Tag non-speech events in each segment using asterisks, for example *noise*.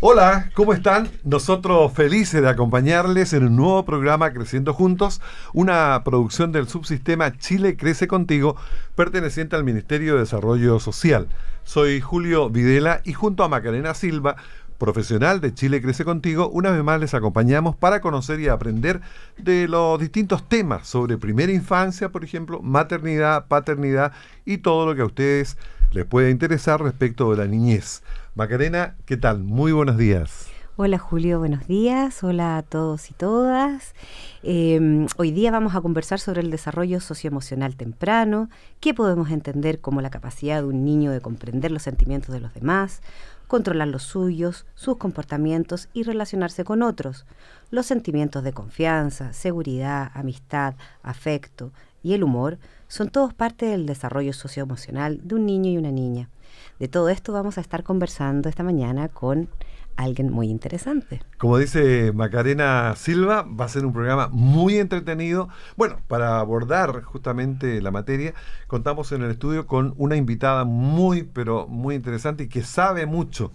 Hola, ¿cómo están? Nosotros felices de acompañarles en un nuevo programa Creciendo Juntos, una producción del subsistema Chile Crece Contigo, perteneciente al Ministerio de Desarrollo Social. Soy Julio Videla y junto a Macarena Silva, profesional de Chile Crece Contigo, una vez más les acompañamos para conocer y aprender de los distintos temas sobre primera infancia, por ejemplo, maternidad, paternidad y todo lo que a ustedes les puede interesar respecto de la niñez. Macarena, ¿qué tal? Muy buenos días. Hola Julio, buenos días. Hola a todos y todas. Em, hoy día vamos a conversar sobre el desarrollo socioemocional temprano, qué podemos entender como la capacidad de un niño de comprender los sentimientos de los demás, controlar los suyos, sus comportamientos y relacionarse con otros, los sentimientos de confianza, seguridad, amistad, afecto, y el humor son todos parte del desarrollo socioemocional de un niño y una niña. De todo esto vamos a estar conversando esta mañana con alguien muy interesante. Como dice Macarena Silva, va a ser un programa muy entretenido. Bueno, para abordar justamente la materia, contamos en el estudio con una invitada muy, pero muy interesante y que sabe mucho.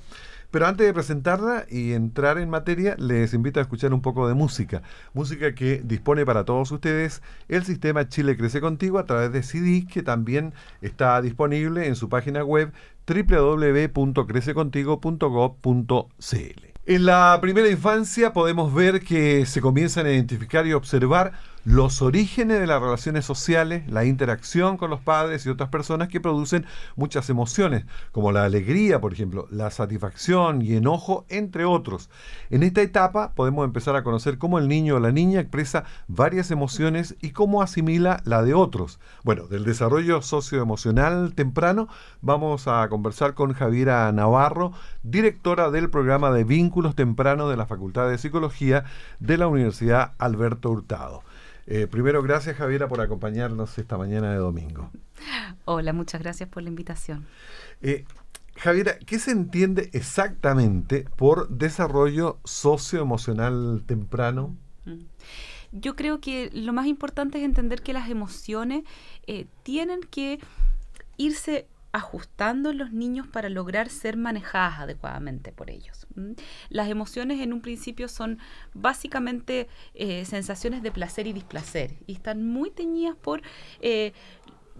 Pero antes de presentarla y entrar en materia, les invito a escuchar un poco de música. Música que dispone para todos ustedes el sistema Chile Crece Contigo a través de CD, que también está disponible en su página web www.crececontigo.gov.cl. En la primera infancia podemos ver que se comienzan a identificar y observar los orígenes de las relaciones sociales, la interacción con los padres y otras personas que producen muchas emociones, como la alegría, por ejemplo, la satisfacción y enojo, entre otros. En esta etapa podemos empezar a conocer cómo el niño o la niña expresa varias emociones y cómo asimila la de otros. Bueno, del desarrollo socioemocional temprano vamos a conversar con Javiera Navarro, directora del programa de vínculos tempranos de la Facultad de Psicología de la Universidad Alberto Hurtado. Eh, primero, gracias Javiera por acompañarnos esta mañana de domingo. Hola, muchas gracias por la invitación. Eh, Javiera, ¿qué se entiende exactamente por desarrollo socioemocional temprano? Mm. Yo creo que lo más importante es entender que las emociones eh, tienen que irse ajustando los niños para lograr ser manejadas adecuadamente por ellos. Las emociones en un principio son básicamente eh, sensaciones de placer y displacer y están muy teñidas por eh,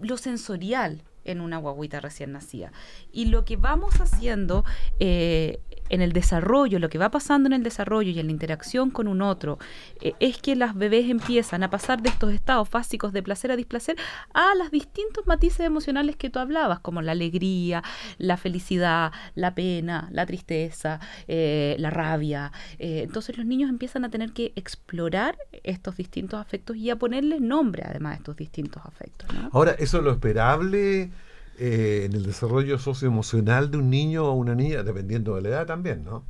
lo sensorial en una guaguita recién nacida. Y lo que vamos haciendo eh, en el desarrollo, lo que va pasando en el desarrollo y en la interacción con un otro, eh, es que las bebés empiezan a pasar de estos estados básicos de placer a displacer a los distintos matices emocionales que tú hablabas, como la alegría, la felicidad, la pena, la tristeza, eh, la rabia. Eh, entonces los niños empiezan a tener que explorar estos distintos afectos y a ponerle nombre además a estos distintos afectos. Ahora, eso es lo esperable eh, en el desarrollo socioemocional de un niño o una niña, dependiendo de la edad también, ¿no?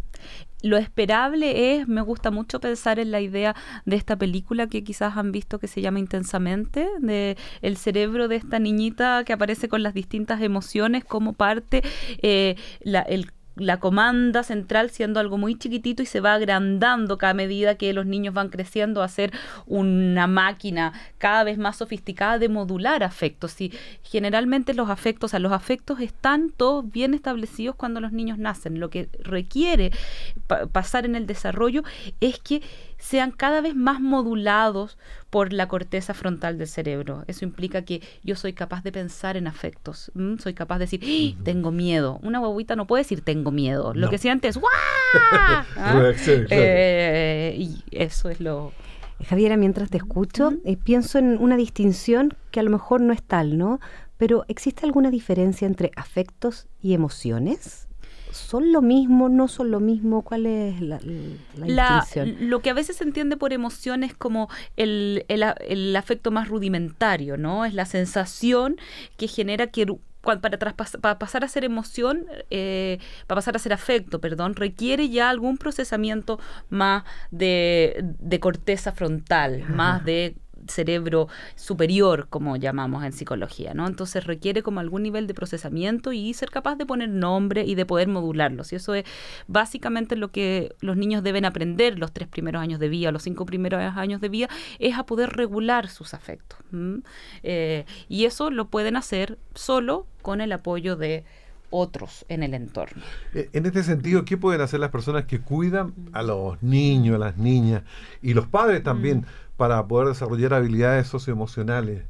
Lo esperable es, me gusta mucho pensar en la idea de esta película que quizás han visto que se llama Intensamente, de el cerebro de esta niñita que aparece con las distintas emociones como parte, eh, la, el la comanda central siendo algo muy chiquitito y se va agrandando cada medida que los niños van creciendo a ser una máquina cada vez más sofisticada de modular afectos. Y generalmente los afectos, a los afectos están todos bien establecidos cuando los niños nacen. Lo que requiere pasar en el desarrollo es que sean cada vez más modulados por la corteza frontal del cerebro. Eso implica que yo soy capaz de pensar en afectos, soy capaz de decir, ¡Ah! tengo miedo. Una guaguita no puede decir tengo miedo, lo que siente es, ¡guau! *laughs* ¿Ah? Eh, y eso es lo... Javiera, mientras te escucho, eh, pienso en una distinción que a lo mejor no es tal, ¿no? Pero ¿existe alguna diferencia entre afectos y emociones? son lo mismo, no son lo mismo? ¿Cuál es la, la, Lo que a veces se entiende por emoción es como el, el, el afecto más rudimentario, ¿no? Es la sensación que genera que para, para, pasar a ser emoción, eh, para pasar a ser afecto, perdón, requiere ya algún procesamiento más de, corteza frontal, más de cerebro superior, como llamamos en psicología, ¿no? Entonces requiere como algún nivel de procesamiento y ser capaz de poner nombre y de poder modularlos. Y eso es básicamente lo que los niños deben aprender los tres primeros años de vida, los cinco primeros años de vida, es a poder regular sus afectos. Eh, y eso lo pueden hacer solo con el apoyo de otros en el entorno. Eh, en este sentido, ¿qué pueden hacer las personas que cuidan a los niños, a las niñas y los padres también? Mm para poder desarrollar habilidades socioemocionales.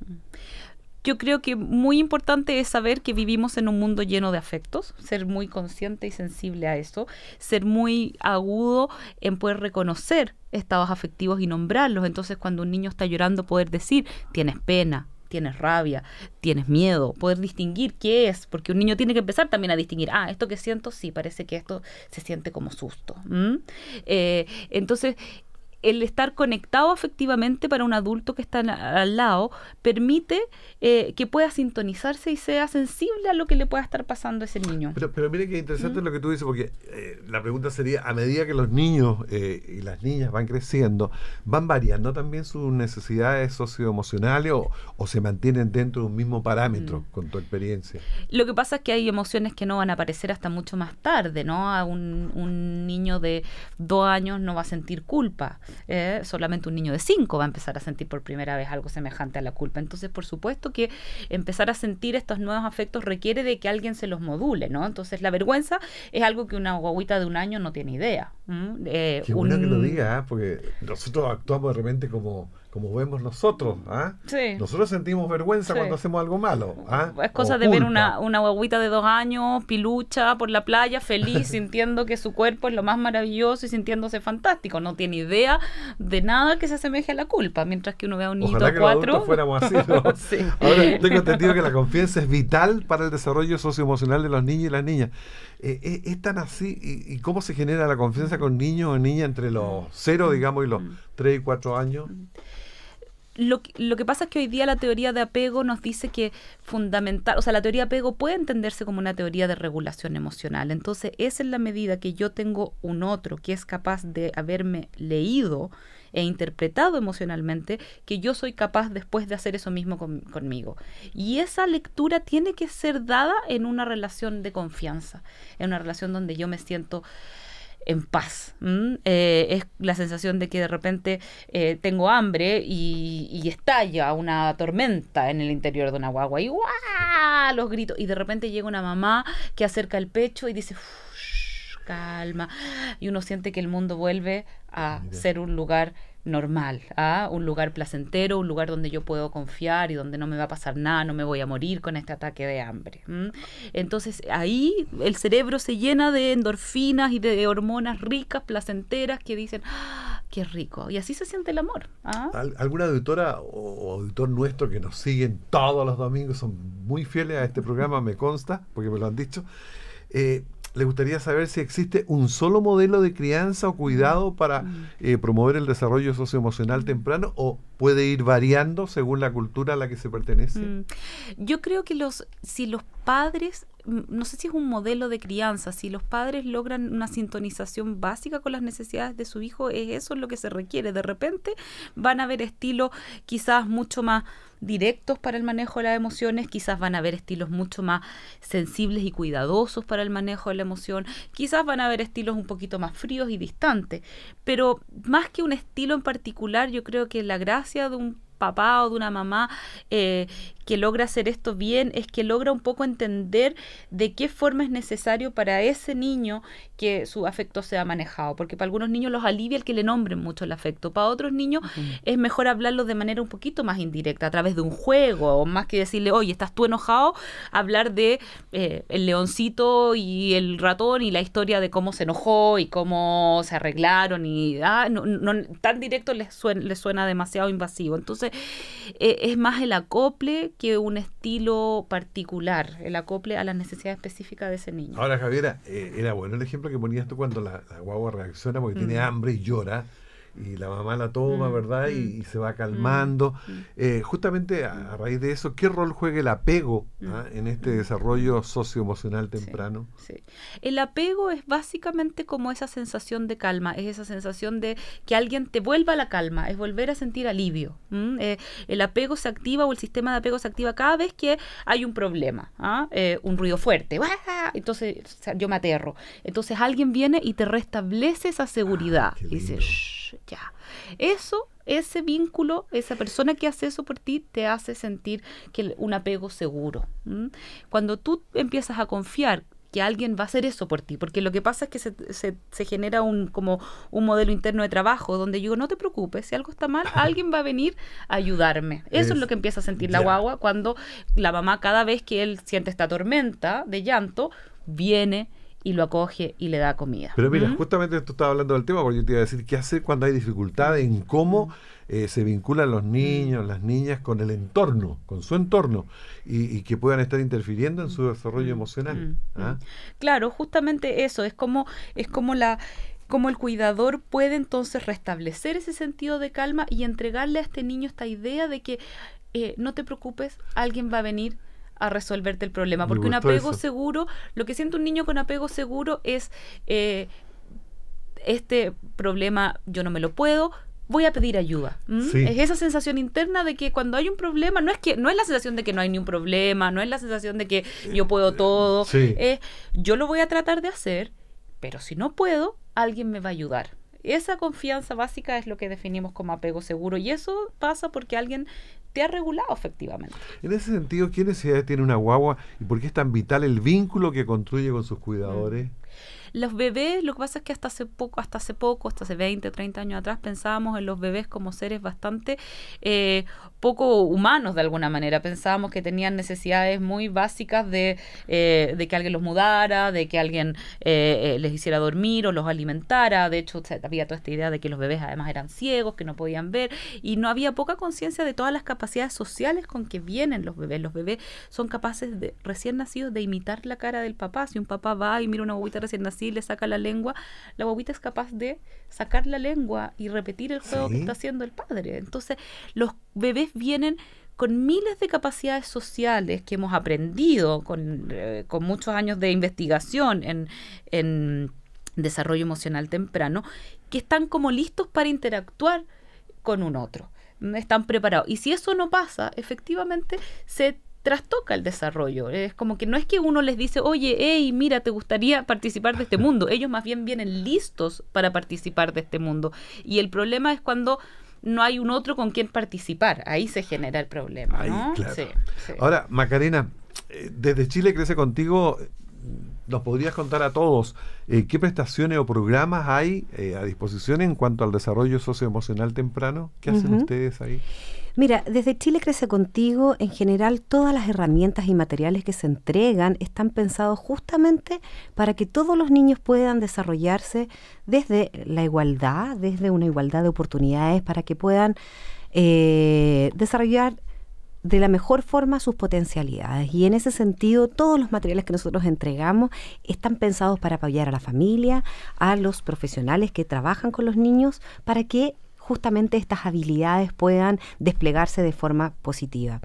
Yo creo que muy importante es saber que vivimos en un mundo lleno de afectos, ser muy consciente y sensible a eso, ser muy agudo en poder reconocer estados afectivos y nombrarlos. Entonces, cuando un niño está llorando, poder decir, tienes pena, tienes rabia, tienes miedo, poder distinguir qué es, porque un niño tiene que empezar también a distinguir, ah, esto que siento, sí, parece que esto se siente como susto. Eh, entonces, el estar conectado efectivamente para un adulto que está al lado permite eh, que pueda sintonizarse y sea sensible a lo que le pueda estar pasando a ese niño. Pero, pero mire que interesante lo que tú dices, porque eh, la pregunta sería, a medida que los niños eh, y las niñas van creciendo, ¿van variando también sus necesidades socioemocionales o, se mantienen dentro de un mismo parámetro mm. con tu experiencia? Lo que pasa es que hay emociones que no van a aparecer hasta mucho más tarde, ¿no? A un, un niño de dos años no va a sentir culpa. Eh, solamente un niño de 5 va a empezar a sentir por primera vez algo semejante a la culpa. Entonces, por supuesto que empezar a sentir estos nuevos afectos requiere de que alguien se los module, ¿no? Entonces, la vergüenza es algo que una guaguita de un año no tiene idea. Eh, que que lo diga, ¿eh? porque nosotros actuamos de repente como como vemos nosotros. ¿ah? Nosotros sentimos vergüenza cuando hacemos algo malo. ¿ah? Es cosa de ver una, una guaguita de dos años, pilucha por la playa, feliz, *laughs* sintiendo que su cuerpo es lo más maravilloso y sintiéndose fantástico. No tiene idea de nada que se asemeje a la culpa, mientras que uno ve a un niño de cuatro. *laughs* Ahora tengo entendido que la confianza es vital para el desarrollo socioemocional de los niños y las niñas. Eh, eh, ¿Es tan así? ¿Y, ¿Y, cómo se genera la confianza con niños o niñas entre los cero, digamos, y los mm. tres y cuatro años? Mm lo, lo, que pasa es que hoy día la teoría de apego nos dice que fundamental, o sea, la teoría de apego puede entenderse como una teoría de regulación emocional. Entonces, es en la medida que yo tengo un otro que es capaz de haberme leído e interpretado emocionalmente, que yo soy capaz después de hacer eso mismo conmigo. Y esa lectura tiene que ser dada en una relación de confianza, en una relación donde yo me siento en paz. Eh, es la sensación de que de repente eh, tengo hambre y, estalla una tormenta en el interior de una guagua y ¡guau! los gritos. Y de repente llega una mamá que acerca el pecho y dice, calma. Y uno siente que el mundo vuelve a ser un lugar normal, ah, un lugar placentero, un lugar donde yo puedo confiar y donde no me va a pasar nada, no me voy a morir con este ataque de hambre. Entonces ahí el cerebro se llena de endorfinas y de hormonas ricas, placenteras, que dicen, ah, qué rico. Y así se siente el amor. ¿ah? alguna auditora o, o auditor nuestro que nos siguen todos los domingos, son muy fieles a este programa, me consta, porque me lo han dicho. Eh, le gustaría saber si existe un solo modelo de crianza o mm. cuidado para mm. eh, promover el desarrollo socioemocional mm. temprano o puede ir variando según la cultura a la que se pertenece. Yo creo que los si los padres no sé si es un modelo de crianza, si los padres logran una sintonización básica con las necesidades de su hijo, es eso lo que se requiere. De repente van a haber estilos quizás mucho más directos para el manejo de las emociones, quizás van a haber estilos mucho más sensibles y cuidadosos para el manejo de la emoción, quizás van a haber estilos un poquito más fríos y distantes, pero más que un estilo en particular, yo creo que la gracia de un papá o de una mamá eh, que logra hacer esto bien es que logra un poco entender de qué forma es necesario para ese niño que su afecto sea manejado, porque para algunos niños los alivia el que le nombren mucho el afecto, para otros niños es mejor hablarlo de manera un poquito más indirecta, a través de un juego, o más que decirle, oye, estás tú enojado, hablar de eh, el leoncito y el ratón y la historia de cómo se enojó y cómo se arreglaron y ah, no, tan directo les suena, suena demasiado invasivo. Entonces, eh, es más el acople que un estilo particular, el acople a las necesidades específicas de ese niño. Ahora, Javiera, eh, era bueno el ejemplo que ponías tú cuando la, guagua reacciona porque tiene mm. hambre y llora y la mamá la toma, mm, ¿verdad? Mm. Y, se va mm, calmando. Eh, justamente a, raíz de eso, ¿qué rol juega el apego ah, en este desarrollo socioemocional temprano? Sí, El apego es básicamente como esa sensación de calma, es esa sensación de que alguien te vuelva a la calma, es volver a sentir alivio. Eh, el apego se activa o el sistema de apego se activa cada vez que hay un problema, ¿ah? Eh, un ruido fuerte, entonces yo me aterro. Entonces alguien viene y te restablece esa ah, seguridad. y ya. Eso, ese vínculo, esa persona que hace eso por ti, te hace sentir que un apego seguro. Cuando tú empiezas a confiar que alguien va a hacer eso por ti, porque lo que pasa es que se, genera un, como un modelo interno de trabajo donde yo no te preocupes, si algo está mal, *laughs* alguien va a venir a ayudarme. Eso es, lo que empieza a sentir la guagua cuando la mamá cada vez que él siente esta tormenta de llanto, viene y lo acoge y le da comida. Pero mira, justamente esto estabas hablando del tema, porque yo te iba a decir qué hacer cuando hay dificultad en cómo eh, se vinculan los niños, las niñas con el entorno, con su entorno, y, que puedan estar interfiriendo en su desarrollo emocional. ¿ah? Claro, justamente eso, es como, es como la como el cuidador puede entonces restablecer ese sentido de calma y entregarle a este niño esta idea de que eh, no te preocupes, alguien va a venir, a resolverte el problema. Porque un apego seguro, lo que siente un niño con apego seguro es eh, este problema yo no me lo puedo, voy a pedir ayuda. Es esa sensación interna de que cuando hay un problema, no es que no es la sensación de que no hay ni un problema, no es la sensación de que yo puedo todo. es yo lo voy a tratar de hacer, pero si no puedo, alguien me va a ayudar. Esa confianza básica es lo que definimos como apego seguro y eso pasa porque alguien te ha regulado efectivamente. En ese sentido, ¿qué necesidades tiene una guagua y por qué es tan vital el vínculo que construye con sus cuidadores? Mm. Los bebés, lo que pasa es que hasta hace poco, hasta hace poco, hasta hace 20, 30 años atrás, pensábamos en los bebés como seres bastante eh, poco humanos de alguna manera. Pensábamos que tenían necesidades muy básicas de, eh, que alguien los mudara, de que alguien eh, les hiciera dormir o los alimentara. De hecho, había toda esta idea de que los bebés además eran ciegos, que no podían ver, y no había poca conciencia de todas las capacidades capacidades sociales con que vienen los bebés. Los bebés son capaces de, recién nacidos de imitar la cara del papá. Si un papá va y mira una guaguita recién nacida y le saca la lengua, la guaguita es capaz de sacar la lengua y repetir el juego que está haciendo el padre. Entonces, los bebés vienen con miles de capacidades sociales que hemos aprendido con, eh, muchos años de investigación en desarrollo emocional temprano, que están como listos para interactuar con un otro están preparados. Y si eso no pasa, efectivamente se trastoca el desarrollo. Es como que no es que uno les dice, oye, hey, mira, te gustaría participar de este *laughs* mundo. Ellos más bien vienen listos para participar de este mundo. Y el problema es cuando no hay un otro con quien participar. Ahí se genera el problema. Ahora, Macarena, eh, desde Chile crece contigo nos podrías contar a todos eh, qué prestaciones o programas hay eh, a disposición en cuanto al desarrollo socioemocional temprano. ¿Qué hacen ustedes ahí? Mira, desde Chile Crece Contigo, en general, todas las herramientas y materiales que se entregan están pensados justamente para que todos los niños puedan desarrollarse desde la igualdad, desde una igualdad de oportunidades, para que puedan eh, desarrollar de la mejor forma sus potencialidades. Y en ese sentido, todos los materiales que nosotros entregamos están pensados para apoyar a la familia, a los profesionales que trabajan con los niños, para que justamente estas habilidades puedan desplegarse de forma positiva.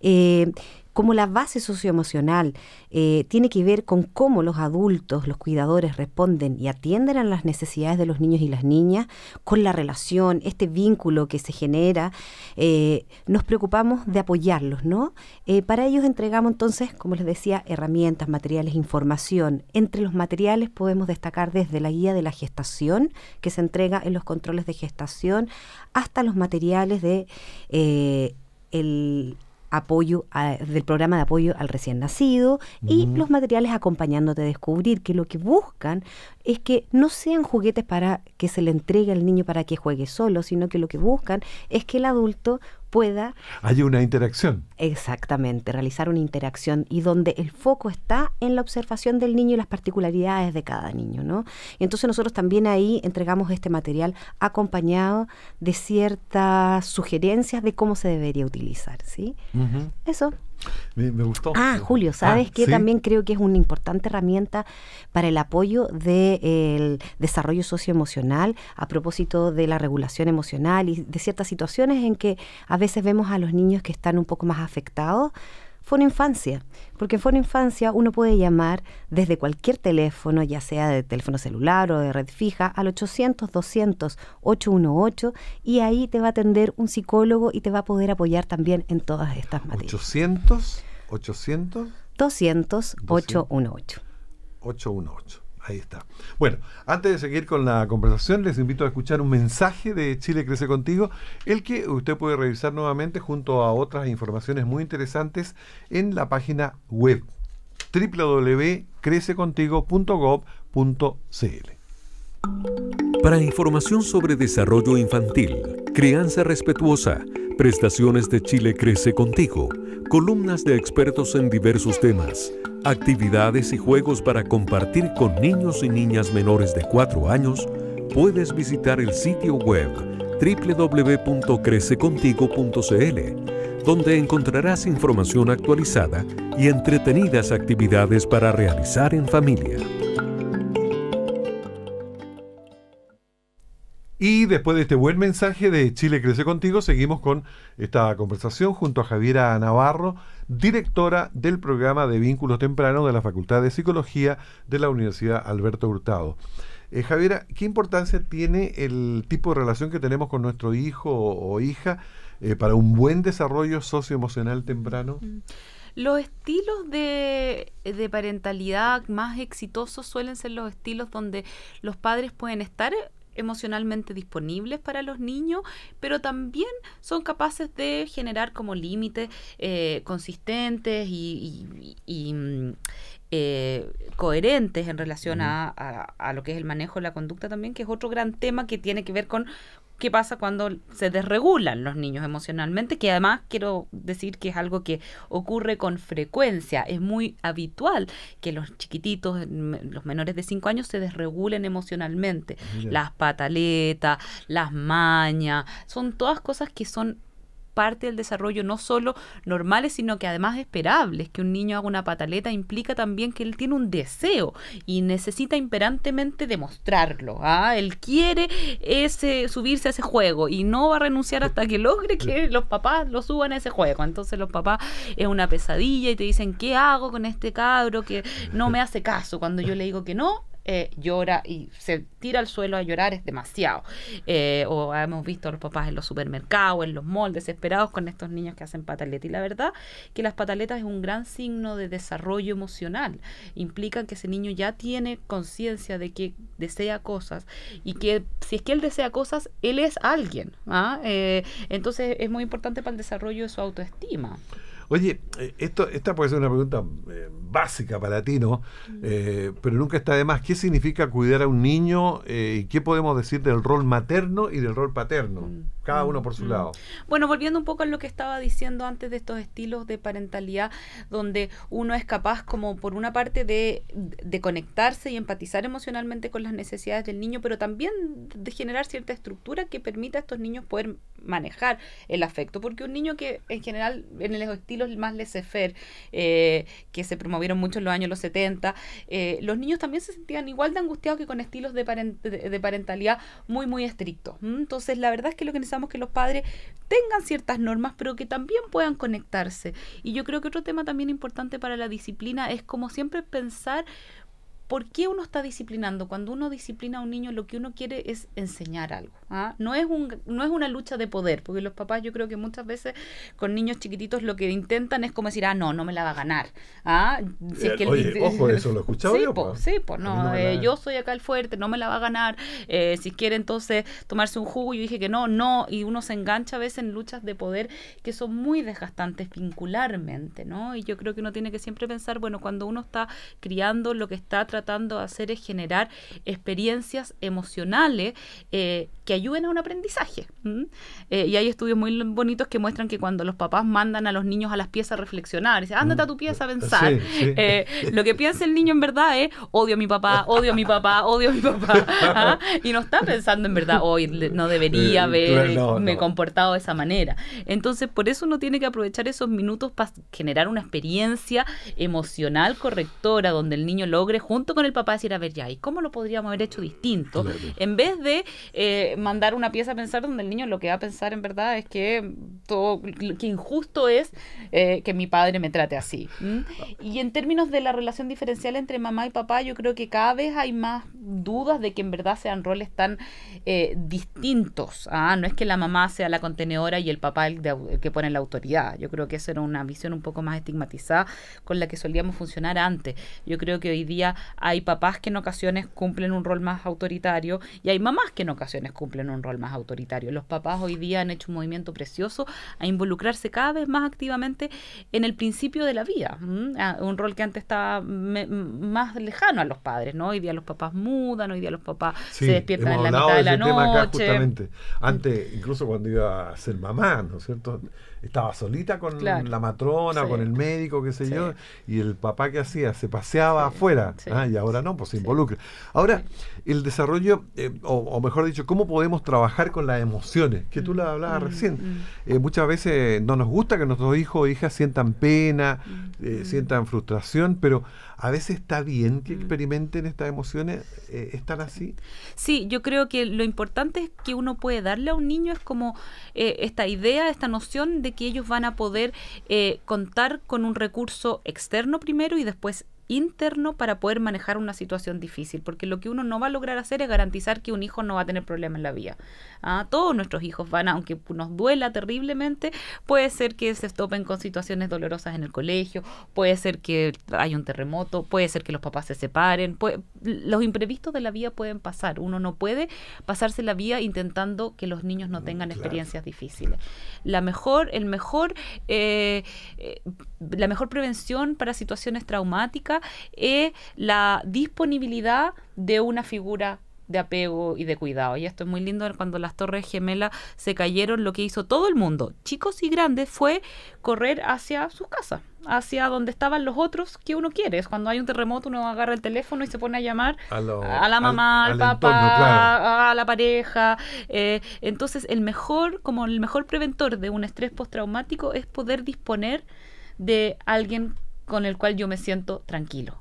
Eh, como la base socioemocional eh, tiene que ver con cómo los adultos, los cuidadores responden y atienden a las necesidades de los niños y las niñas, con la relación, este vínculo que se genera, eh, nos preocupamos de apoyarlos, ¿no? Eh, para ellos entregamos entonces, como les decía, herramientas, materiales, información. Entre los materiales podemos destacar desde la guía de la gestación, que se entrega en los controles de gestación, hasta los materiales de... El, apoyo del programa de apoyo al recién nacido y los materiales acompañándote a descubrir que lo que buscan es que no sean juguetes para que se le entregue al niño para que juegue solo, sino que lo que buscan es que el adulto pueda... Hay una interacción. Exactamente, realizar una interacción y donde el foco está en la observación del niño y las particularidades de cada niño, ¿no? Y entonces nosotros también ahí entregamos este material acompañado de ciertas sugerencias de cómo se debería utilizar, ¿sí? Eso. Me, gustó. Ah, Julio, ¿sabes ah, que También creo que es una importante herramienta para el apoyo del desarrollo socioemocional a propósito de la regulación emocional y de ciertas situaciones en que a veces vemos a los niños que están un poco más afectados una Infancia, porque en una Infancia uno puede llamar desde cualquier teléfono, ya sea de teléfono celular o de red fija, al 800-200-818 y ahí te va a atender un psicólogo y te va a poder apoyar también en todas estas materias. 800 800 200 818 818 Ahí está. Bueno, antes de seguir con la conversación, les invito a escuchar un mensaje de Chile Crece Contigo, el que usted puede revisar nuevamente junto a otras informaciones muy interesantes en la página web www.crececontigo.gov.cl. Para información sobre desarrollo infantil, crianza respetuosa, Prestaciones de Chile Crece Contigo. Columnas de expertos en diversos temas. Actividades y juegos para compartir con niños y niñas menores de 4 años. Puedes visitar el sitio web www.crececontigo.cl, donde encontrarás información actualizada y entretenidas actividades para realizar en familia. Y después de este buen mensaje de Chile Crece Contigo, seguimos con esta conversación junto a Javiera Navarro, directora del programa de vínculos tempranos de la Facultad de Psicología de la Universidad Alberto Hurtado. Eh, Javiera, ¿qué importancia tiene el tipo de relación que tenemos con nuestro hijo o, hija eh, para un buen desarrollo socioemocional temprano? Mm. Los estilos de, parentalidad más exitosos suelen ser los estilos donde los padres pueden estar emocionalmente disponibles para los niños, pero también son capaces de generar como límites eh, consistentes y, mm, eh, coherentes en relación a, a, lo que es el manejo de la conducta también, que es otro gran tema que tiene que ver con qué pasa cuando se desregulan los niños emocionalmente, que además quiero decir que es algo que ocurre con frecuencia, es muy habitual que los chiquititos, los menores de 5 años se desregulen emocionalmente. Las pataletas, las mañas, son todas cosas que son parte del desarrollo no solo normales, sino que además esperables. Que un niño haga una pataleta implica también que él tiene un deseo y necesita imperantemente demostrarlo. ¿ah? Él quiere ese, subirse a ese juego y no va a renunciar hasta que logre que los papás lo suban a ese juego. Entonces los papás es una pesadilla y te dicen, ¿qué hago con este cabro que no me hace caso? Cuando yo le digo que no, eh, llora y se tira al suelo a llorar es demasiado. Eh, o hemos visto a los papás en los supermercados, en los malls, desesperados con estos niños que hacen pataletas Y la verdad que las pataletas es un gran signo de desarrollo emocional. Implican que ese niño ya tiene conciencia de que desea cosas y que si es que él desea cosas, él es alguien. ¿ah? Eh, entonces es muy importante para el desarrollo de su autoestima. Oye, eh, esto, esta puede ser una pregunta eh, básica para ti, ¿no? Eh, pero nunca está de más. ¿Qué significa cuidar a un niño y qué podemos decir del rol materno y del rol paterno? Mm. Cada uno mm, por su mm. lado. Bueno, volviendo un poco a lo que estaba diciendo antes de estos estilos de parentalidad, donde uno es capaz como por una parte de, de conectarse y empatizar emocionalmente con las necesidades del niño, pero también de generar cierta estructura que permita a estos niños poder manejar el afecto, porque un niño que en general en el estilo estilos más laissez-faire eh, que se promovieron mucho en los años los 70, eh, los niños también se sentían igual de angustiados que con estilos de, de parentalidad muy, muy estrictos. Entonces, la verdad es que lo que necesitamos es que los padres tengan ciertas normas, pero que también puedan conectarse. Y yo creo que otro tema también importante para la disciplina es, como siempre, pensar ¿Por qué uno está disciplinando? Cuando uno disciplina a un niño, lo que uno quiere es enseñar algo. ¿ah? No, es un, no es una lucha de poder, porque los papás yo creo que muchas veces con niños chiquititos lo que intentan es como decir, ah, no, no me la va a ganar. ¿ah? Si eh, ojo, eso lo he escuchado sí, pues. Sí, pues no, eh, yo soy acá el fuerte, no me la va a ganar. Eh, si quiere entonces tomarse un jugo, yo dije que no, no, y uno se engancha a veces en luchas de poder que son muy desgastantes vincularmente, ¿no? Y yo creo que uno tiene que siempre pensar, bueno, cuando uno está criando lo que está tratando de hacer es generar experiencias emocionales eh, que ayuden a un aprendizaje. Eh, y hay estudios muy bonitos que muestran que cuando los papás mandan a los niños a las piezas a reflexionar, dicen, ándate a tu mm, pieza a eh, pensar, eh, lo que piensa el niño en verdad es, odio a mi papá, odio a mi papá, odio a mi papá. *laughs* ¿ah? Y no está pensando en verdad, hoy no debería haberme comportado de esa manera. Entonces, por eso uno tiene que aprovechar esos minutos para generar una experiencia emocional correctora, donde el niño logre junto con el papá decir, a ver, ya, ¿y cómo lo podríamos haber hecho distinto? En vez de mandar una pieza a pensar donde el niño lo que va a pensar en verdad es que todo, que injusto es eh, que mi padre me trate así. Y en términos de la relación diferencial entre mamá y papá, yo creo que cada vez hay más dudas de que en verdad sean roles tan eh, distintos. Ah, no es que la mamá sea la contenedora y el papá el, que pone la autoridad. Yo creo que esa era una visión un poco más estigmatizada con la que solíamos funcionar antes. Yo creo que hoy día hay papás que en ocasiones cumplen un rol más autoritario y hay mamás que en ocasiones cumplen un rol más autoritario. Los papás hoy día han hecho un movimiento precioso a involucrarse cada vez más activamente en el principio de la vida, ah, un rol que antes estaba más lejano a los padres, ¿no? Hoy día los papás muy hoy día los papás se despiertan en la mitad de la noche. Antes, incluso cuando iba a ser mamá, ¿no es cierto? Estaba solita con la matrona, con el médico, qué sé yo, y el papá que hacía, se paseaba afuera, ¿ah? y ahora no, pues se involucra. Ahora, el desarrollo, eh, o, mejor dicho, cómo podemos trabajar con las emociones, que tú la mm, hablabas mm, recién. Mm. Eh, muchas veces no nos gusta que nuestros hijos o hijas sientan pena, eh, sientan frustración, pero a veces está bien que mm. experimenten estas emociones, eh, estar así. Sí, yo creo que lo importante que uno puede darle a un niño es como eh, esta idea, esta noción de que ellos van a poder eh, contar con un recurso externo primero y después interno para poder manejar una situación difícil, porque lo que uno no va a lograr hacer es garantizar que un hijo no va a tener problemas en la vida. ¿Ah? Todos nuestros hijos van, aunque nos duela terriblemente, puede ser que se topen con situaciones dolorosas en el colegio, puede ser que haya un terremoto, puede ser que los papás se separen, los imprevistos de la vida pueden pasar, uno no puede pasarse la vida intentando que los niños no mm, tengan experiencias difíciles. La mejor, el mejor, eh, eh, la mejor prevención para situaciones traumáticas es la disponibilidad de una figura de apego y de cuidado. Y esto es muy lindo cuando las torres gemelas se cayeron, lo que hizo todo el mundo, chicos y grandes, fue correr hacia sus casas, hacia donde estaban los otros que uno quiere. cuando hay un terremoto uno agarra el teléfono y se pone a llamar a, la mamá, al, papá, a, la pareja. Eh, entonces el mejor, como el mejor preventor de un estrés postraumático es poder disponer de alguien con el cual yo me siento tranquilo.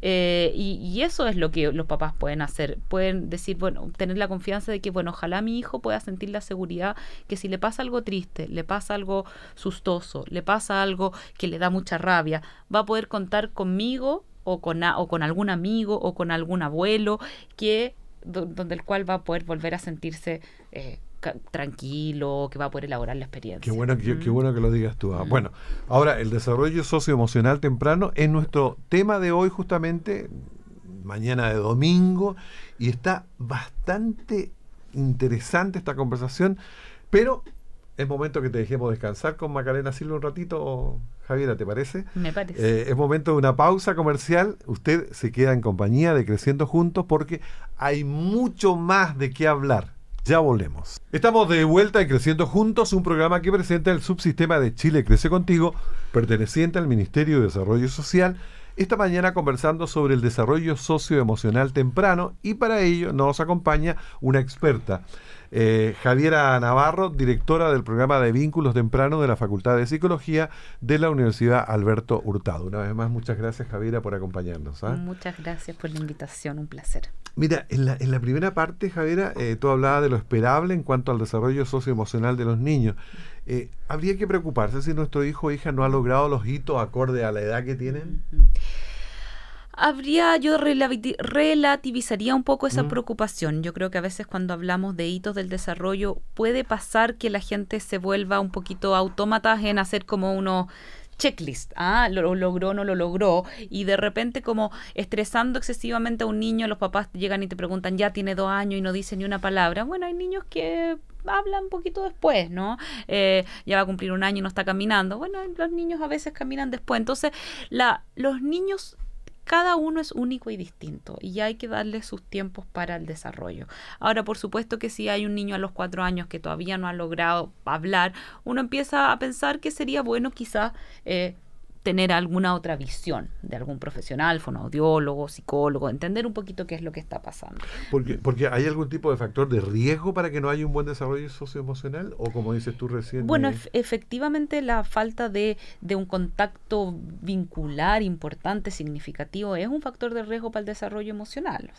Eh, y, eso es lo que los papás pueden hacer. Pueden decir, bueno, tener la confianza de que, bueno, ojalá mi hijo pueda sentir la seguridad que si le pasa algo triste, le pasa algo sustoso, le pasa algo que le da mucha rabia, va a poder contar conmigo o con, o con algún amigo o con algún abuelo que donde el cual va a poder volver a sentirse eh, tranquilo, que va a poder elaborar la experiencia. Qué bueno, mm. bueno que lo digas tú. Ah, mm. Bueno, ahora el desarrollo socioemocional temprano es nuestro tema de hoy justamente, mañana de domingo, y está bastante interesante esta conversación, pero es momento que te dejemos descansar con Macarena Silva un ratito, Javiera, ¿te parece? Me parece. Eh, es momento de una pausa comercial. Usted se queda en compañía de Creciendo Juntos porque hay mucho más de qué hablar. Ya volvemos. Estamos de vuelta y Creciendo Juntos, un programa que presenta el subsistema de Chile Crece Contigo, perteneciente al Ministerio de Desarrollo Social. Esta mañana conversando sobre el desarrollo socioemocional temprano y para ello nos acompaña una experta, eh, Javiera Navarro, directora del programa de vínculos temprano de la Facultad de Psicología de la Universidad Alberto Hurtado. Una vez más, muchas gracias Javiera por acompañarnos. ¿ah? Muchas gracias por la invitación, un placer. Mira, en la, en la primera parte, Javiera, eh, tú hablabas de lo esperable en cuanto al desarrollo socioemocional de los niños. Eh, ¿Habría que preocuparse si nuestro hijo o hija no ha logrado los hitos acorde a la edad que tienen? Habría, yo relativizaría un poco esa mm. preocupación. Yo creo que a veces cuando hablamos de hitos del desarrollo puede pasar que la gente se vuelva un poquito autómata en hacer como uno checklist, ¿ah? lo, logró, no lo logró, y de repente como estresando excesivamente a un niño, los papás llegan y te preguntan, ya tiene dos años y no dice ni una palabra. Bueno, hay niños que hablan un poquito después, ¿no? Eh, ya va a cumplir un año y no está caminando. Bueno, los niños a veces caminan después. Entonces, la, los niños cada uno es único y distinto y hay que darle sus tiempos para el desarrollo. Ahora, por supuesto que si hay un niño a los cuatro años que todavía no ha logrado hablar, uno empieza a pensar que sería bueno quizás eh, tener alguna otra visión de algún profesional, fonoaudiólogo, psicólogo, entender un poquito qué es lo que está pasando. Porque, porque hay algún tipo de factor de riesgo para que no haya un buen desarrollo socioemocional o como dices tú recién. Bueno, eh, efectivamente la falta de, un contacto vincular importante, significativo, es un factor de riesgo para el desarrollo emocional.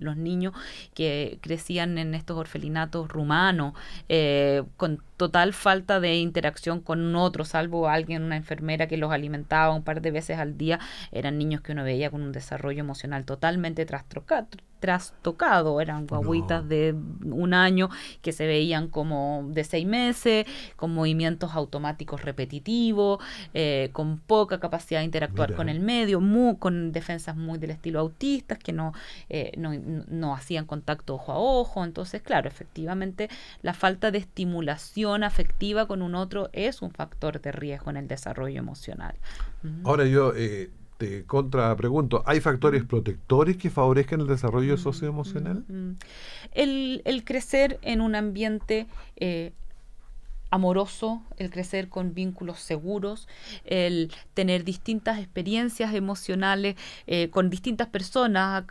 los niños que crecían en estos orfelinatos rumanos eh, con total falta de interacción con otro, salvo alguien, una enfermera que los alimentaba un par de veces al día, eran niños que uno veía con un desarrollo emocional totalmente trastocado, trastocado. eran guaguitas de un año que se veían como de seis meses, con movimientos automáticos repetitivos, eh, con poca capacidad de interactuar con el medio, muy, con defensas muy del estilo autistas, que no, eh, no, no hacían contacto ojo a ojo. Entonces, claro, efectivamente, la falta de estimulación afectiva con un otro es un factor de riesgo en el desarrollo emocional. Ahora yo eh, te contra pregunto, ¿hay factores protectores que favorezcan el desarrollo socioemocional? El, crecer en un ambiente eh, amoroso, el crecer con vínculos seguros, el tener distintas experiencias emocionales eh, con distintas personas.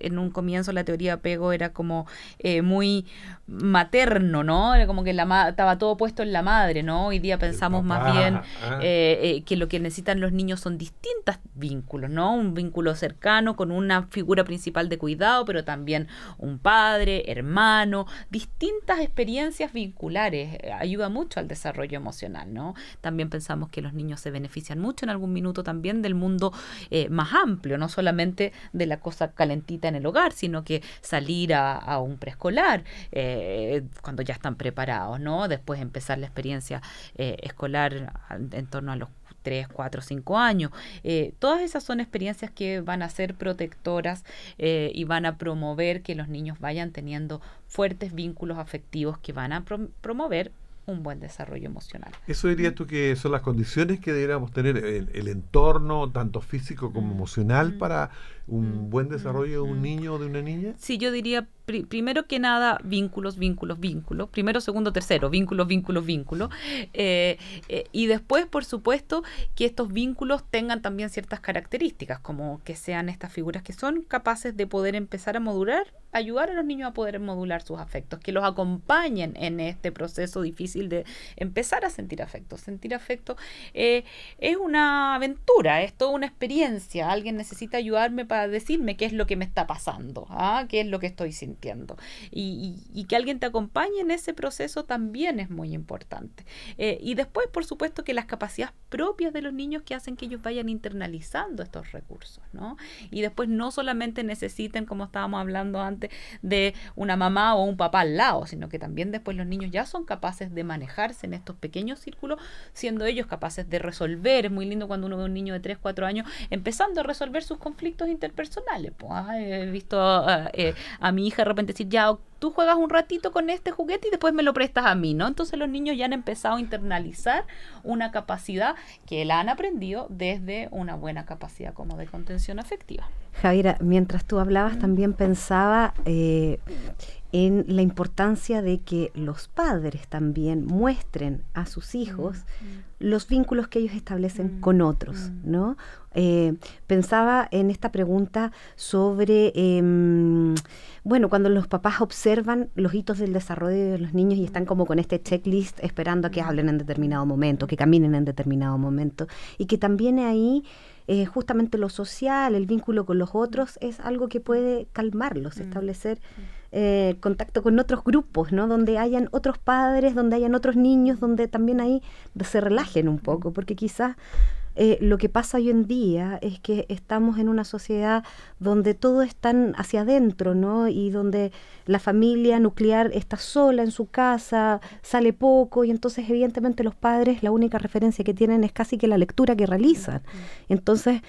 En un comienzo la teoría de apego era como eh, muy materno, ¿no? Era como que la estaba todo puesto en la madre, ¿no? Hoy día pensamos más bien eh, que lo que necesitan los niños son distintos vínculos, ¿no? Un vínculo cercano con una figura principal de cuidado, pero también un padre, hermano, distintas experiencias vinculares. Ayuda mucho al desarrollo emocional, ¿no? También pensamos que los niños se benefician mucho en algún minuto también del mundo eh, más amplio, no solamente de la cosa calentita en el hogar, sino que salir a, un preescolar eh, cuando ya están preparados, ¿no? Después empezar la experiencia eh, escolar en, torno a los 3, 4, 5 años. todas esas son experiencias que van a ser protectoras y van a promover que los niños vayan teniendo fuertes vínculos afectivos que van a promover un buen desarrollo emocional. Eso dirías tú que son las condiciones que deberíamos tener, el, entorno, tanto físico como mm. emocional, mm. para un mm. buen desarrollo de un niño o de una niña. Sí, yo diría primero que nada vínculos, vínculos, vínculos. Primero, segundo, tercero, vínculos, vínculos, vínculos. Eh, eh, y después, por supuesto, que estos vínculos tengan también ciertas características, como que sean estas figuras que son capaces de poder empezar a modular, ayudar a los niños a poder modular sus afectos, que los acompañen en este proceso difícil de empezar a sentir afecto. Sentir afecto eh, es una aventura, es toda una experiencia. Alguien necesita ayudarme para decirme qué es lo que me está pasando, ¿ah? qué es lo que estoy sintiendo. Y, que alguien te acompañe en ese proceso también es muy importante. Eh, y después, por supuesto, que las capacidades propias de los niños que hacen que ellos vayan internalizando estos recursos, Y después no solamente necesiten, como estábamos hablando antes, de una mamá o un papá al lado, sino que también después los niños ya son capaces de manejarse en estos pequeños círculos, siendo ellos capaces de resolver. Es muy lindo cuando uno ve a un niño de 3, 4 años empezando a resolver sus conflictos interpersonales. Pues, ah, he visto ah, eh, a mi hija de repente decir, ya, tú juegas un ratito con este juguete y después me lo prestas a mí, ¿no? Entonces los niños ya han empezado a internalizar una capacidad que la han aprendido desde una buena capacidad como de contención afectiva. Javiera, mientras tú hablabas mm. también pensaba eh, en la importancia de que los padres también muestren a sus hijos mm, mm los vínculos que ellos establecen mm, con otros, mm. ¿no? Eh, pensaba en esta pregunta sobre, em, bueno, cuando los papás observan los hitos del desarrollo de los niños y están como con este checklist esperando a que mm. hablen en determinado momento, que caminen en determinado momento, y que también ahí eh, justamente lo social, el vínculo con los otros, es algo que puede calmarlos, establecer... Eh, contacto con otros grupos, ¿no? Donde hayan otros padres, donde hayan otros niños, donde también ahí se relajen un poco, porque quizás eh, lo que pasa hoy en día es que estamos en una sociedad donde todo están hacia adentro, ¿no? Y donde la familia nuclear está sola en su casa, sale poco, y entonces evidentemente los padres la única referencia que tienen es casi que la lectura que realizan. Entonces,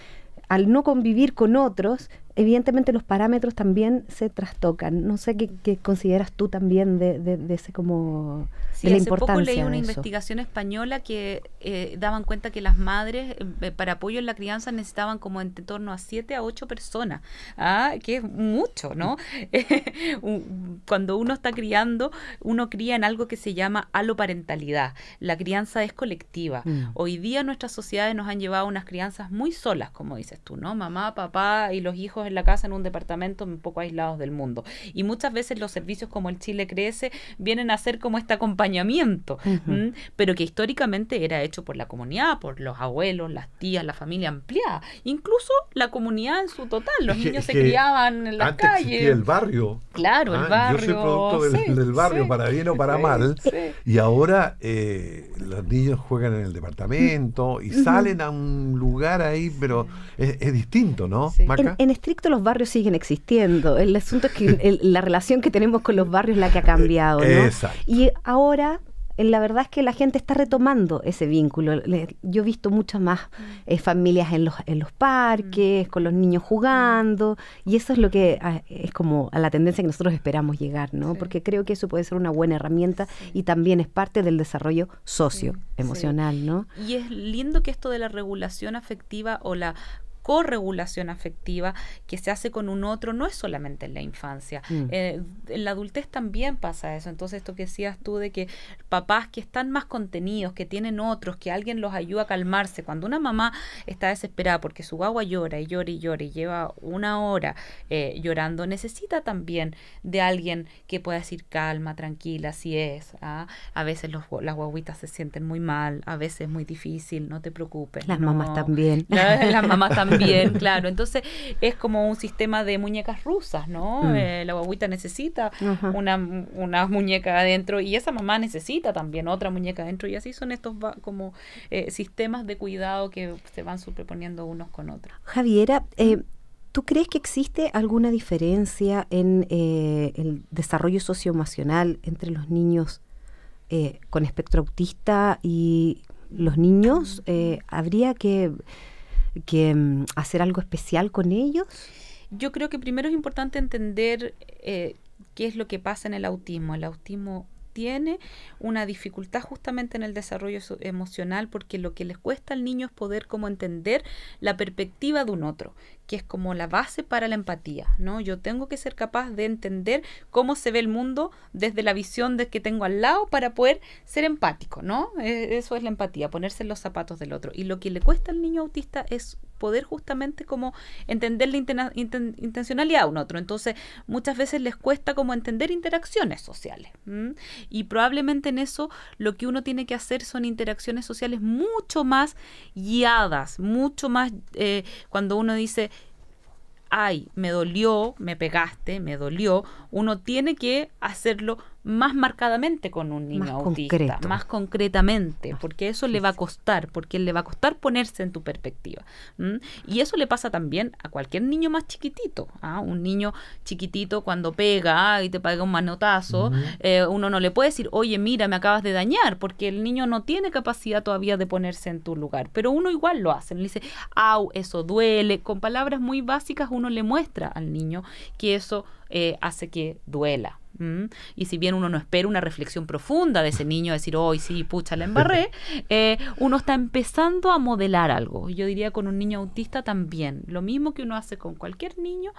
al no convivir con otros, evidentemente los parámetros también se trastocan. No sé qué, consideras tú también de, de ese como de la hace Poco leí una investigación española que eh, daban cuenta que las madres em, eh, para apoyo en la crianza necesitaban como en torno a 7 a 8 personas, ah, que es mucho, ¿no? *laughs* Eh, cuando uno está criando, uno cría en algo que se llama aloparentalidad. La crianza es colectiva. Mm. Hoy día nuestras sociedades nos han llevado unas crianzas muy solas, como dices tú, ¿no? Mamá, papá y los hijos en la casa, en un departamento, un poco aislados del mundo. Y muchas veces los servicios como el Chile Crece vienen a ser como este acompañamiento, pero que históricamente era hecho por la comunidad, por los abuelos, las tías, la familia ampliada, incluso la comunidad en su total. Los niños se criaban en las calles. el barrio. Claro, el barrio. Ah, yo soy producto del, barrio, para bien o para mal. Y ahora eh, los niños juegan en el departamento y salen a un lugar ahí, pero es, distinto, ¿no? En, los barrios siguen existiendo. El asunto es que la relación que tenemos con los barrios es la que ha cambiado. Y ahora eh, la verdad es que la gente está retomando ese vínculo. yo he visto muchas más eh, familias en los, en los parques, con los niños jugando, y eso es lo que ah, es como a la tendencia que nosotros esperamos llegar, ¿no? Porque creo que eso puede ser una buena herramienta y también es parte del desarrollo socio-emocional, ¿no? Y es lindo que esto de la regulación afectiva o la corregulación afectiva que se hace con un otro no es solamente en la infancia. Mm. Eh, en la adultez también pasa eso. Entonces, esto que decías tú de que papás que están más contenidos, que tienen otros, que alguien los ayuda a calmarse. Cuando una mamá está desesperada porque su guagua llora y llora y llora y lleva una hora eh, llorando, necesita también de alguien que pueda decir calma, tranquila, así es. ¿ah? A veces los, las guaguitas se sienten muy mal, a veces es muy difícil, no te preocupes. Las mamás también. las mamás también. *laughs* bien *laughs* claro. Entonces es como un sistema de muñecas rusas, ¿no? Mm. Eh, la guaguita necesita una, una muñeca adentro y esa mamá necesita también otra muñeca adentro y así son estos como eh, sistemas de cuidado que se van superponiendo unos con otros. Javiera, eh, ¿Tú crees que existe alguna diferencia en el desarrollo socioemocional entre los niños con espectro autista y los niños? ¿Habría que que mm, hacer algo especial con ellos? Yo creo que primero es importante entender eh, qué es lo que pasa en el autismo. El autismo tiene una dificultad justamente en el desarrollo emocional porque lo que les cuesta al niño es poder como entender la perspectiva de un otro, que es como la base para la empatía, ¿no? Yo tengo que ser capaz de entender cómo se ve el mundo desde la visión de que tengo al lado para poder ser empático, ¿no? E, eso es la empatía, ponerse en los zapatos del otro. Y lo que le cuesta al niño autista es poder justamente como entender la intencionalidad a un otro. Entonces, muchas veces les cuesta como entender interacciones sociales. Y probablemente en eso lo que uno tiene que hacer son interacciones sociales mucho más guiadas, mucho más eh, cuando uno dice ay, me dolió, me pegaste, me dolió, uno tiene que hacerlo más marcadamente con un niño más autista, más concretamente, ah, porque eso le va a costar, porque le va a costar ponerse en tu perspectiva. Y eso le pasa también a cualquier niño más chiquitito. a ¿ah? Un niño chiquitito cuando pega y te paga un manotazo, eh, uno no le puede decir, oye, mira, me acabas de dañar, porque el niño no tiene capacidad todavía de ponerse en tu lugar. Pero uno igual lo hace, le dice, au, eso duele, con palabras muy básicas uno le muestra al niño que eso eh, hace que duela. Y si bien uno no espera una reflexión profunda de ese niño, decir, hoy sí, pucha, la embarré, *laughs* eh, uno está empezando a modelar algo. Yo diría con un niño autista también, lo mismo que uno hace con cualquier niño,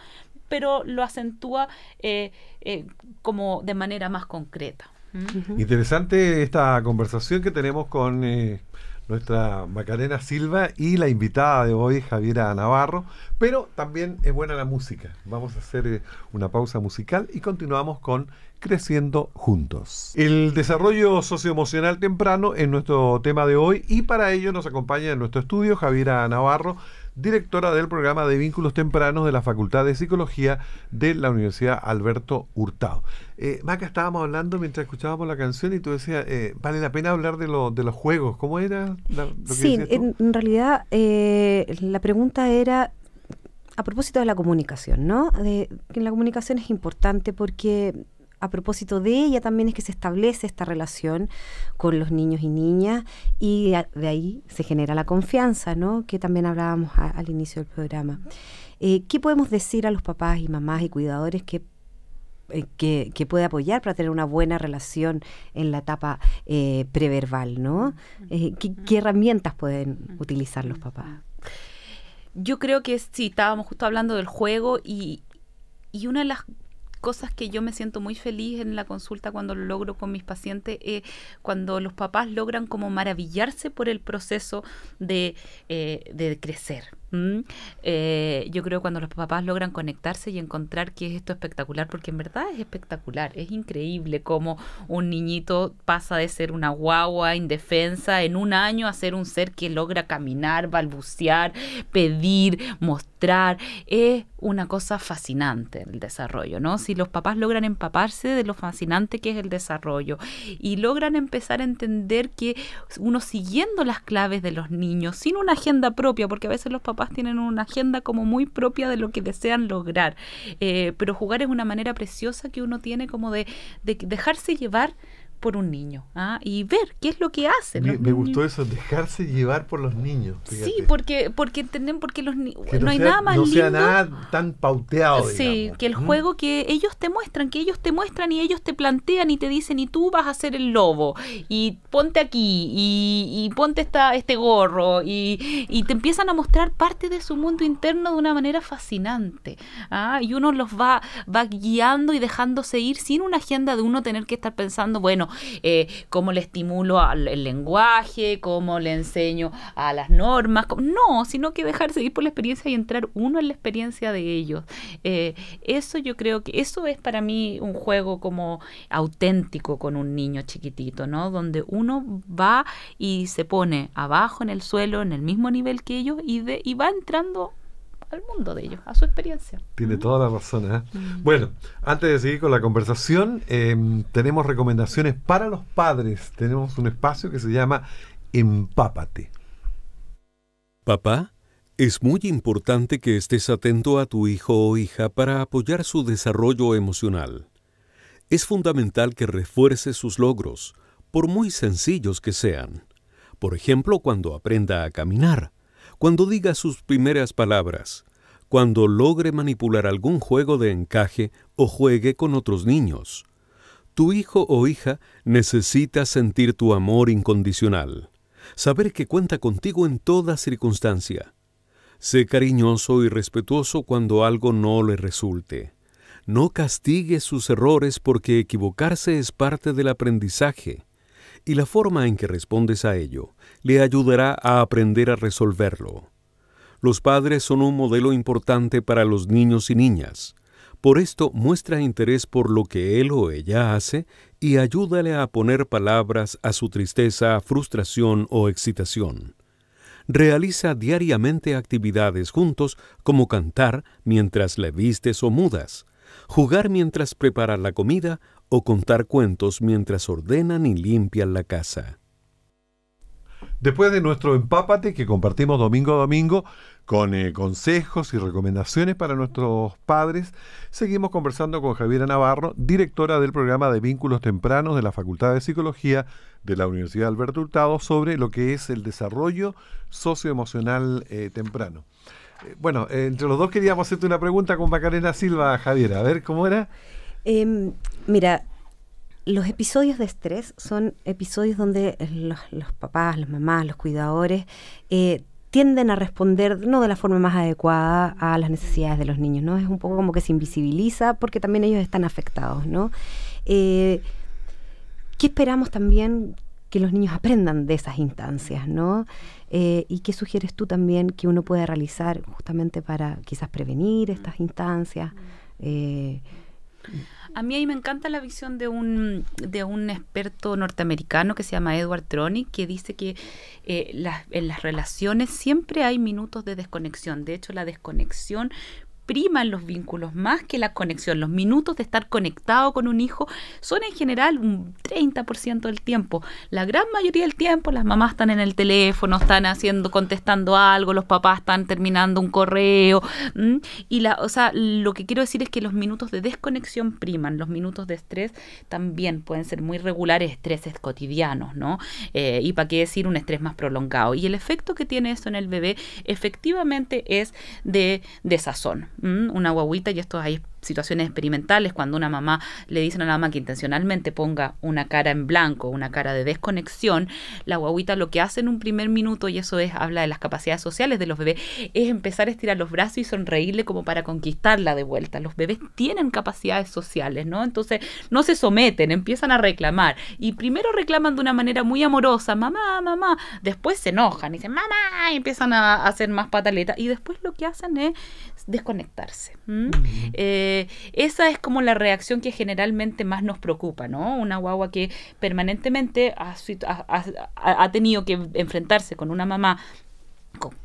pero lo acentúa eh, como de manera más concreta. Interesante esta conversación que tenemos con nuestra Macarena Silva y la invitada de hoy, Javiera Navarro. Pero también es buena la música. Vamos a hacer eh, una pausa musical y continuamos con Creciendo Juntos. El desarrollo socioemocional temprano es nuestro tema de hoy y para ello nos acompaña en nuestro estudio Javiera Navarro, directora del programa de vínculos tempranos de la Facultad de Psicología de la Universidad Alberto Hurtado. Eh, Maca, estábamos hablando mientras escuchábamos la canción y tú decías, eh, vale la pena hablar de, de los juegos. ¿Cómo era? lo sí, en, realidad eh, la pregunta era a propósito de la comunicación, ¿no? que la comunicación es importante porque a propósito de ella también es que se establece esta relación con los niños y niñas y de, ahí se genera la confianza, ¿no? Que también hablábamos al inicio del programa. ¿Qué podemos decir a los papás y mamás y cuidadores que eh, que, puede apoyar para tener una buena relación en la etapa eh, preverbal, ¿no? Eh, ¿qué, herramientas pueden utilizar los papás? Yo creo que sí, estábamos justo hablando del juego y, una de las cosas que yo me siento muy feliz en la consulta cuando lo logro con mis pacientes es cuando los papás logran como maravillarse por el proceso de, de crecer. Mm, eh, yo creo que cuando los papás logran conectarse y encontrar que es esto espectacular, porque en verdad es espectacular, es increíble cómo un niñito pasa de ser una guagua indefensa en un año a ser un ser que logra caminar, balbucear, pedir, mostrar. Es una cosa fascinante el desarrollo, ¿no? Si los papás logran empaparse de lo fascinante que es el desarrollo y logran empezar a entender que uno siguiendo las claves de los niños, sin una agenda propia, porque a veces los papás tienen una agenda como muy propia de lo que desean lograr. Eh, pero jugar es una manera preciosa que uno tiene como de, de dejarse llevar por un niño ¿ah? y ver qué es lo que hacen. Me, gustó eso, dejarse llevar por los niños. Sí, porque porque entienden porque los niños no, hay nada más no Sea nada tan pauteado. Sí, que el ¿Mm? juego que ellos te muestran, que ellos te muestran y ellos te plantean y te dicen y tú vas a ser el lobo y ponte aquí y, ponte esta este gorro y, te empiezan a mostrar parte de su mundo interno de una manera fascinante ¿ah? y uno los va va guiando y dejándose ir sin una agenda de uno tener que estar pensando bueno eh, cómo le estimulo al el lenguaje, cómo le enseño a las normas. no, sino que dejar seguir por la experiencia y entrar uno en la experiencia de ellos. Eh, eso yo creo que eso es para mí un juego como auténtico con un niño chiquitito, ¿no? Donde uno va y se pone abajo en el suelo, en el mismo nivel que ellos y, de, y va entrando al mundo de ellos, a su experiencia. Tiene mm. toda la razón. ¿eh? Mm. Bueno, antes de seguir con la conversación, em, tenemos recomendaciones para los padres. Tenemos un espacio que se llama Empápate. Papá, es muy importante que estés atento a tu hijo o hija para apoyar su desarrollo emocional. Es fundamental que refuerces sus logros, por muy sencillos que sean. Por ejemplo, cuando aprenda a caminar cuando diga sus primeras palabras, cuando logre manipular algún juego de encaje o juegue con otros niños. Tu hijo o hija necesita sentir tu amor incondicional, saber que cuenta contigo en toda circunstancia. Sé cariñoso y respetuoso cuando algo no le resulte. No castigue sus errores porque equivocarse es parte del aprendizaje y la forma en que respondes a ello le ayudará a aprender a resolverlo. Los padres son un modelo importante para los niños y niñas. Por esto muestra interés por lo que él o ella hace y ayúdale a poner palabras a su tristeza, frustración o excitación. Realiza diariamente actividades juntos como cantar mientras le vistes o mudas, jugar mientras prepara la comida o contar cuentos mientras ordenan y limpian la casa. Después de nuestro empápate que compartimos domingo a domingo con eh, consejos y recomendaciones para nuestros padres, seguimos conversando con Javiera Navarro, directora del programa de vínculos tempranos de la Facultad de Psicología de la Universidad Alberto Hurtado, sobre lo que es el desarrollo socioemocional eh, temprano. Eh, bueno, entre los dos queríamos hacerte una pregunta con Macarena Silva, Javiera. A ver, ¿cómo era? Em, mira, los episodios de estrés son episodios donde eh, los, papás, las mamás, los cuidadores eh, tienden a responder no de la forma más adecuada a las necesidades de los niños, ¿no? Es un poco como que se invisibiliza porque también ellos están afectados, ¿no? Eh, ¿Qué esperamos también que los niños aprendan de esas instancias, ¿no? ¿Y qué sugieres tú también que uno pueda realizar justamente para quizás prevenir estas instancias? A mí ahí me encanta la visión de un, de un experto norteamericano que se llama Edward Tronic, que dice que eh, en las relaciones siempre hay minutos de desconexión. De hecho, la desconexión priman los vínculos más que la conexión. Los minutos de estar conectado con un hijo son en general un 30% del tiempo. La gran mayoría del tiempo las mamás están en el teléfono, están haciendo, contestando algo, los papás están terminando un correo. Y la, o sea, lo que quiero decir es que los minutos de desconexión priman, los minutos de estrés también pueden ser muy regulares, estreses cotidianos, ¿no? Eh, y para qué decir un estrés más prolongado. Y el efecto que tiene eso en el bebé efectivamente es de desazón una guaguita y esto ahí situaciones experimentales, cuando una mamá le dice a la mamá que intencionalmente ponga una cara en blanco, una cara de desconexión, la guaguita lo que hace en un primer minuto, y eso es, habla de las capacidades sociales de los bebés, es empezar a estirar los brazos y sonreírle como para conquistarla de vuelta. Los bebés tienen capacidades sociales, ¿no? Entonces no se someten, empiezan a reclamar. Y primero reclaman de una manera muy amorosa, mamá, mamá. Después se enojan y dicen, mamá, y empiezan a hacer más pataletas. Y después lo que hacen es desconectarse. Eh, esa es como la reacción que generalmente más nos preocupa, ¿no? Una guagua que permanentemente ha, tenido que enfrentarse con una mamá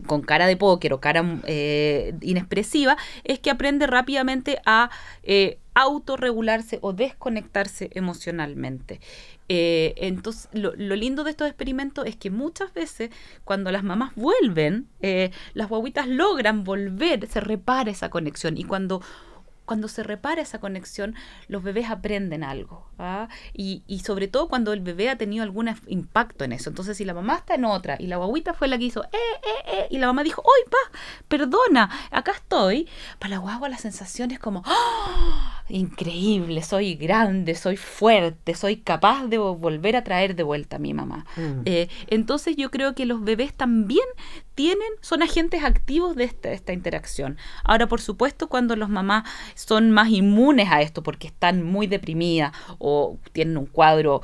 con, cara de póker o cara eh, inexpresiva, es que aprende rápidamente a eh, autorregularse o desconectarse emocionalmente. entonces, lo, lindo de estos experimentos es que muchas veces cuando las mamás vuelven, las guaguitas logran volver, se repara esa conexión y cuando cuando se repara esa conexión, los bebés aprenden algo. ¿ah? Y, sobre todo cuando el bebé ha tenido algún impacto en eso. Entonces, si la mamá está en otra y la guaguita fue la que hizo, eh, eh, eh, y la mamá dijo, ¡ay, pa! Perdona, acá estoy. Para la guagua la sensación es como, ¡Ah! Increíble, soy grande, soy fuerte, soy capaz de volver a traer de vuelta a mi mamá. Mm. Eh, entonces, yo creo que los bebés también son agentes activos de esta, esta interacción. Ahora, por supuesto, cuando los mamás son más inmunes a esto porque están muy deprimidas o tienen un cuadro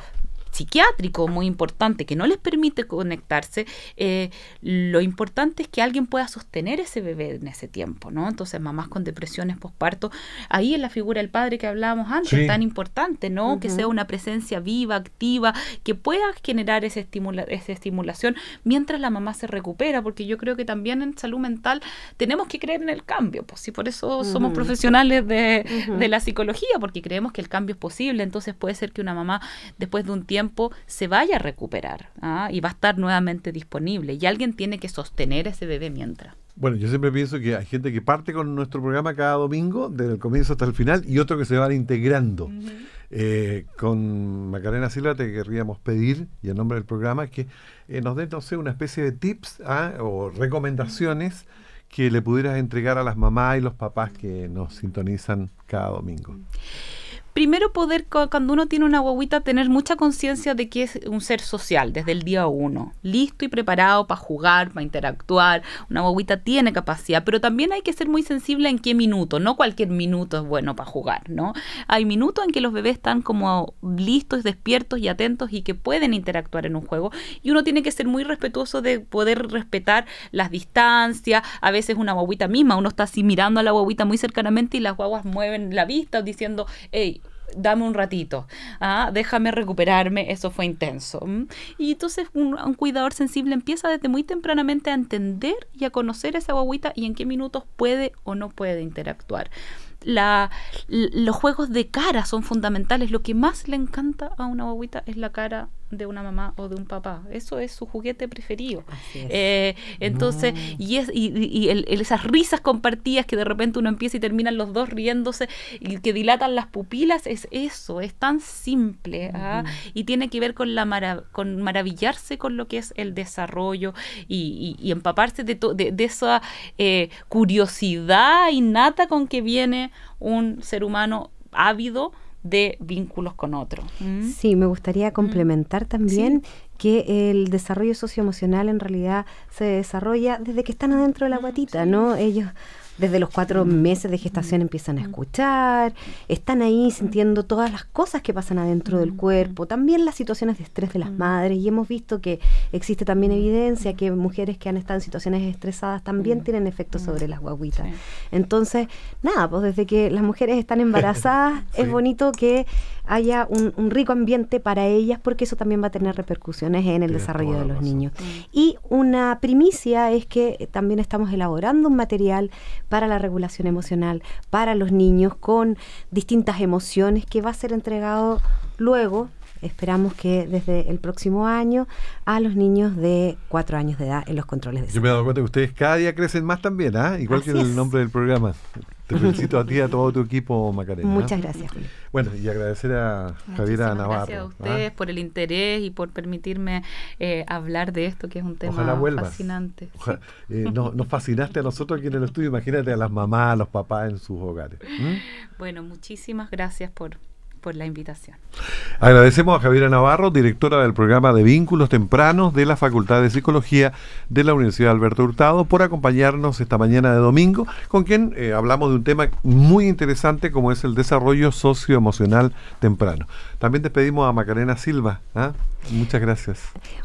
psiquiátrico muy importante que no les permite conectarse, eh, lo importante es que alguien pueda sostener ese bebé en ese tiempo, ¿no? Entonces, mamás con depresiones posparto, ahí en la figura del padre que hablábamos antes, tan importante, ¿no? Que sea una presencia viva, activa, que pueda generar ese esa estimulación mientras la mamá se recupera, porque yo creo que también en salud mental tenemos que creer en el cambio, pues si por eso somos profesionales de la psicología, porque creemos que el cambio es posible, entonces puede ser que una mamá después de un tiempo se vaya a recuperar ¿ah? y va a estar nuevamente disponible. Y alguien tiene que sostener a ese bebé mientras. Bueno, yo siempre pienso que hay gente que parte con nuestro programa cada domingo, desde el comienzo hasta el final, y otro que se va integrando. Eh, con Macarena Silva te querríamos pedir, y en nombre del programa, que eh, nos dé no sé, una especie de tips ¿ah? o recomendaciones que le pudieras entregar a las mamás y los papás que nos sintonizan cada domingo primero poder, cuando uno tiene una guaguita, tener mucha conciencia de que es un ser social desde el día uno, listo y preparado para jugar, para interactuar. Una guaguita tiene capacidad, pero también hay que ser muy sensible en qué minuto, no cualquier minuto es bueno para jugar, ¿no? Hay minutos en que los bebés están como listos, despiertos y atentos y que pueden interactuar en un juego y uno tiene que ser muy respetuoso de poder respetar las distancias, a veces una guaguita misma, uno está así mirando a la guaguita muy cercanamente y las guaguas mueven la vista diciendo, hey, dame un ratito, ¿ah? déjame recuperarme, eso fue intenso. Y entonces un, cuidador sensible empieza desde muy tempranamente a entender y a conocer esa guaguita y en qué minutos puede o no puede interactuar la, los juegos de cara son fundamentales. Lo que más le encanta a una guaguita es la cara de una mamá o de un papá. Eso es su juguete preferido. Eh, entonces, y, es, y, esas risas compartidas que de repente uno empieza y terminan los dos riéndose y que dilatan las pupilas, es eso, es tan simple. ¿ah? Y tiene que ver con, la con maravillarse con lo que es el desarrollo y, empaparse de, de, esa eh, curiosidad innata con que viene un ser humano ávido de vínculos con otros. ¿Mm? Sí, me gustaría ¿Mm? complementar también que el desarrollo socioemocional en realidad se desarrolla desde que están adentro de la ah, guatita, ¿no? Ellos desde los cuatro mm. meses de gestación empiezan a mm. escuchar, están ahí mm. sintiendo todas las cosas que pasan adentro del cuerpo, también las situaciones de estrés de las madres y hemos visto que existe también evidencia que mujeres que han estado en situaciones estresadas también tienen efectos sobre las guaguitas. Entonces, nada, pues desde que las mujeres están embarazadas *laughs* es bonito que haya un, rico ambiente para ellas, porque eso también va a tener repercusiones en el desarrollo de los niños. Y una primicia es que también estamos elaborando un material para la regulación emocional, para los niños, con distintas emociones que va a ser entregado luego esperamos que desde el próximo año a los niños de cuatro años de edad en los controles de salud. Yo me he dado cuenta que ustedes cada día crecen más también, ¿ah? Igual que el nombre del programa. Te felicito a ti y a todo tu equipo, Macarena. Muchas gracias. Bueno, y agradecer a Javiera Navarro. Gracias a ustedes por el interés y por permitirme eh, hablar de esto, que es un tema fascinante. Eh, nos fascinaste a nosotros aquí en el estudio, imagínate a las mamás, a los papás en sus hogares. Bueno, muchísimas gracias por, por la invitación. Agradecemos a Javiera Navarro, directora del programa de vínculos tempranos de la Facultad de Psicología de la Universidad Alberto Hurtado, por acompañarnos esta mañana de domingo, con quien eh, hablamos de un tema muy interesante como es el desarrollo socioemocional temprano. También despedimos a Macarena Silva. ¿ah? Muchas gracias.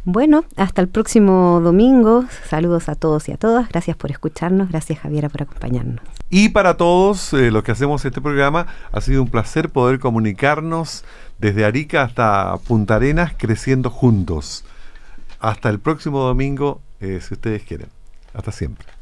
Bueno, hasta el próximo domingo. Saludos a todos y a todas. Gracias por escucharnos. Gracias Javiera por acompañarnos. Y para todos eh, los que hacemos este programa, ha sido un placer poder comunicarnos desde Arica hasta Punta Arenas creciendo juntos. Hasta el próximo domingo, eh, si ustedes quieren. Hasta siempre.